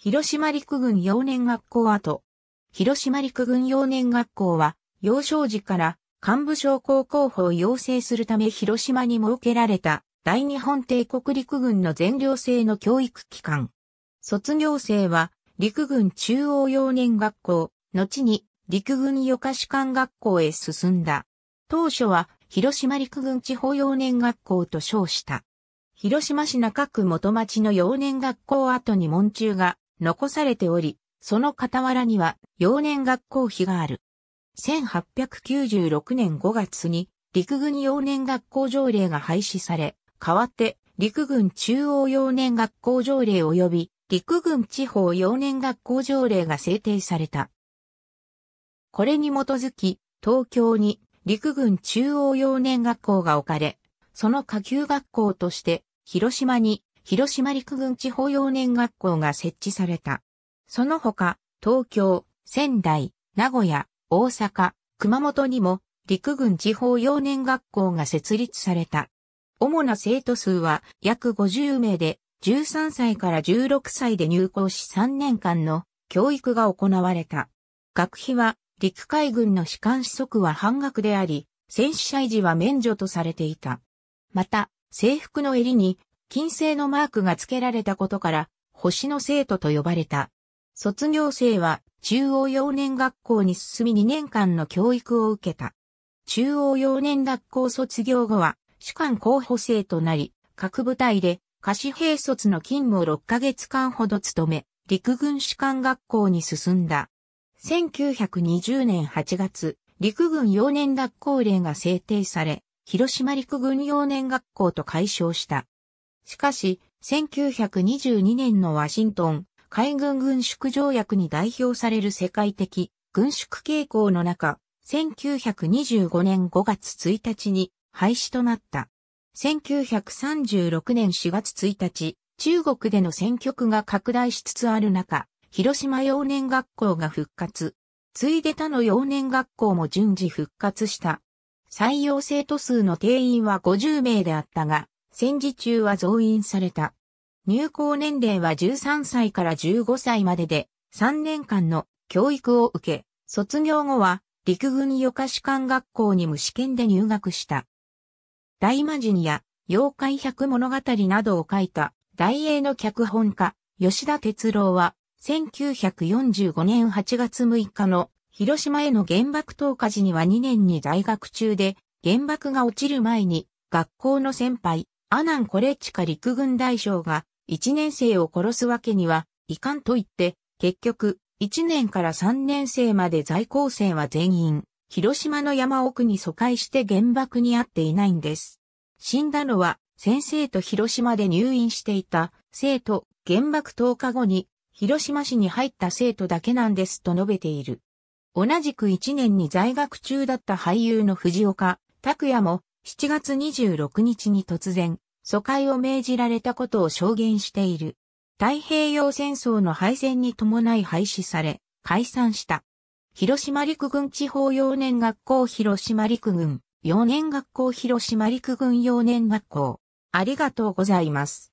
広島陸軍幼年学校跡。広島陸軍幼年学校は、幼少時から幹部将校候補を養成するため広島に設けられた大日本帝国陸軍の全寮制の教育機関。卒業生は陸軍中央幼年学校、後に陸軍予科士官学校へ進んだ。当初は広島陸軍地方幼年学校と称した。広島市中区元町の幼年学校跡に門中が残されており、その傍らには幼年学校費がある。1896年5月に陸軍幼年学校条例が廃止され、代わって陸軍中央幼年学校条例及び陸軍地方幼年学校条例が制定された。これに基づき、東京に陸軍中央幼年学校が置かれ、その下級学校として広島に広島陸軍地方幼年学校が設置された。その他、東京、仙台、名古屋、大阪、熊本にも陸軍地方幼年学校が設立された。主な生徒数は約50名で、13歳から16歳で入校し3年間の教育が行われた。学費は陸海軍の士官士則は半額であり、戦死者維持は免除とされていた。また、制服の襟に金星のマークが付けられたことから、星の生徒と呼ばれた。卒業生は中央幼年学校に進み2年間の教育を受けた。中央幼年学校卒業後は主管候補生となり、各部隊で貸兵卒の勤務を6ヶ月間ほど務め、陸軍士官学校に進んだ。1920年8月、陸軍幼年学校令が制定され、広島陸軍幼年学校と解消した。しかし、1922年のワシントン海軍軍縮条約に代表される世界的軍縮傾向の中、1925年5月1日に廃止となった。1936年4月1日、中国での選挙区が拡大しつつある中、広島幼年学校が復活。ついで他の幼年学校も順次復活した。採用生徒数の定員は50名であったが、戦時中は増員された。入校年齢は13歳から15歳までで、3年間の教育を受け、卒業後は陸軍予科士官学校に無試験で入学した。大魔人や妖怪百物語などを書いた大英の脚本家、吉田哲郎は、1945年8月6日の広島への原爆投下時には2年に在学中で、原爆が落ちる前に学校の先輩、アナンコレチカ陸軍大将が1年生を殺すわけにはいかんと言って、結局、1年から3年生まで在校生は全員、広島の山奥に疎開して原爆に遭っていないんです。死んだのは、先生と広島で入院していた、生徒、原爆10日後に、広島市に入った生徒だけなんですと述べている。同じく1年に在学中だった俳優の藤岡、拓也も、7月26日に突然、疎開を命じられたことを証言している。太平洋戦争の敗戦に伴い廃止され、解散した。広島陸軍地方幼年学校広島陸軍、幼年学校広島陸軍幼年学校。ありがとうございます。